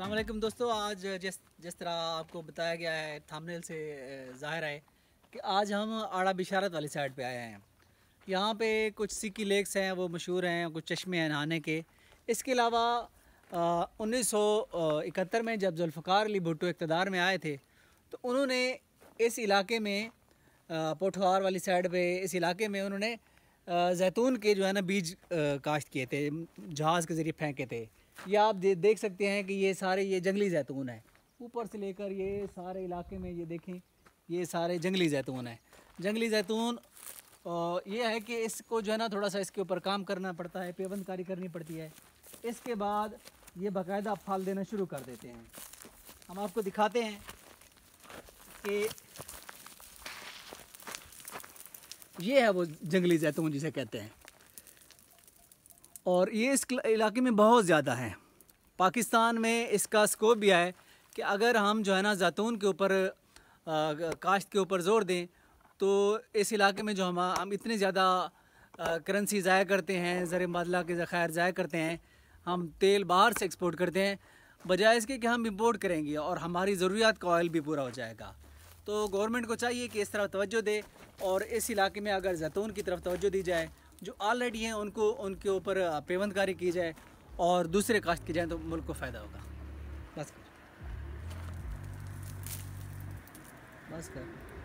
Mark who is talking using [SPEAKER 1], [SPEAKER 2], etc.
[SPEAKER 1] असलम दोस्तों आज जिस जिस तरह आपको बताया गया है थामनेल से ज़ाहिर है कि आज हम आड़ा बिशारत वाली साइड पे आए हैं यहाँ पे कुछ सिक्की लेक्स हैं वो मशहूर हैं कुछ चश्मे हैं नहाने के इसके अलावा उन्नीस सौ इकहत्तर में जब जुल्फ़ार अली भुट्टो इकतदार में आए थे तो उन्होंने इस इलाके में पोठवार वाली साइड पे इस इलाके में उन्होंने जैतून के जो है ना बीज काश्त किए थे जहाज़ के ज़रिए फेंके थे ये आप दे, देख सकते हैं कि ये सारे ये जंगली जैतून है ऊपर से लेकर ये सारे इलाके में ये देखें ये सारे जंगली जैतून हैं जंगली जैतून ये है कि इसको जो है ना थोड़ा सा इसके ऊपर काम करना पड़ता है पेबंदकारी करनी पड़ती है इसके बाद ये बाकायदा फल देना शुरू कर देते हैं हम आपको दिखाते हैं कि ये है वो जंगली जैतून जिसे कहते हैं और ये इस इलाके में बहुत ज़्यादा है पाकिस्तान में इसका स्कोप भी है कि अगर हम जो है ना जैतून के ऊपर काश्त के ऊपर ज़ोर दें तो इस इलाके में जो हम हम इतने ज़्यादा करेंसी ज़ाया करते हैं ज़र मदला के ज़ख़ायर ज़ाया करते हैं हम तेल बाहर से एक्सपोर्ट करते हैं बजाय इसके कि हम इम्पोर्ट करेंगे और हमारी ज़रूरियात का ऑयल भी पूरा हो जाएगा तो गवर्नमेंट को चाहिए कि इस तरफ तोज्जो दे और इस इलाके में अगर जैतून की तरफ तोज्जो दी जाए जो ऑलरेडी हैं उनको उनके ऊपर पेबंदकारी की जाए और दूसरे कास्ट की जाए तो मुल्क को फ़ायदा होगा बस कर बस कर